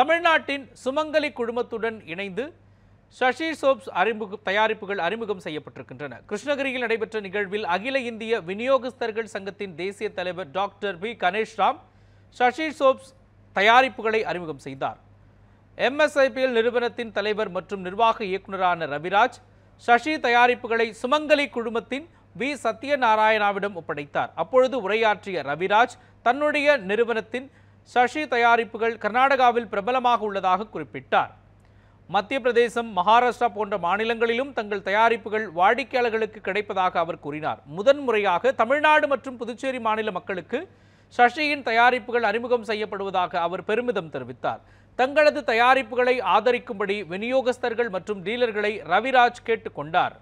தமிழ்நாட்டின் சுமங்கலி குழுமத்துடன் இணைந்து சஷி சோப்ஸ் அறிமுக தயாரிப்புகள் அறிமுகம் செய்யப்பட்டிருக்கின்றன கிருஷ்ணகிரியில் நடைபெற்ற நிகழ்வில் அகில இந்திய விநியோகஸ்தர்கள் சங்கத்தின் தேசிய தலைவர் doctor P Ganeshram Sashi soaps தயாரிப்புகளை அறிமுகம் செய்தார் எம்எஸ்ஐபிஎல் நிறுவனத்தின் தலைவர் மற்றும் நிர்வாக இயக்குநரான ரவிராஜ் சஷி தயாரிப்புகளை சுமங்கலி குழுமத்தின் வி சத்யநாராயணாவிடம் ஒப்படைத்தார் அப்பொழுது உரையாற்றிய ரவிராஜ் தன்னுடைய நிறுவனத்தின் சஷி தயாரிப்புகள் கர்நாடகாவில் பிரபலமாக உள்ளதாக குறிப்பிட்டார் மத்திய பிரதேசம் மகாராஷ்டிரா போன்ற மாநிலங்களிலும் தங்கள் தயாரிப்புகள் வாடிக்கையாளர்களுக்கு கிடைப்பதாக அவர் கூறினார் முதன்முறையாக தமிழ்நாடு மற்றும் புதுச்சேரி மாநில மக்களுக்கு சஷியின் தயாரிப்புகள் அறிமுகம் செய்யப்படுவதாக அவர் பெருமிதம் தெரிவித்தார் தங்களது தயாரிப்புகளை ஆதரிக்கும்படி விநியோகஸ்தர்கள் மற்றும் டீலர்களை ரவிராஜ் கேட்டுக்கொண்டார்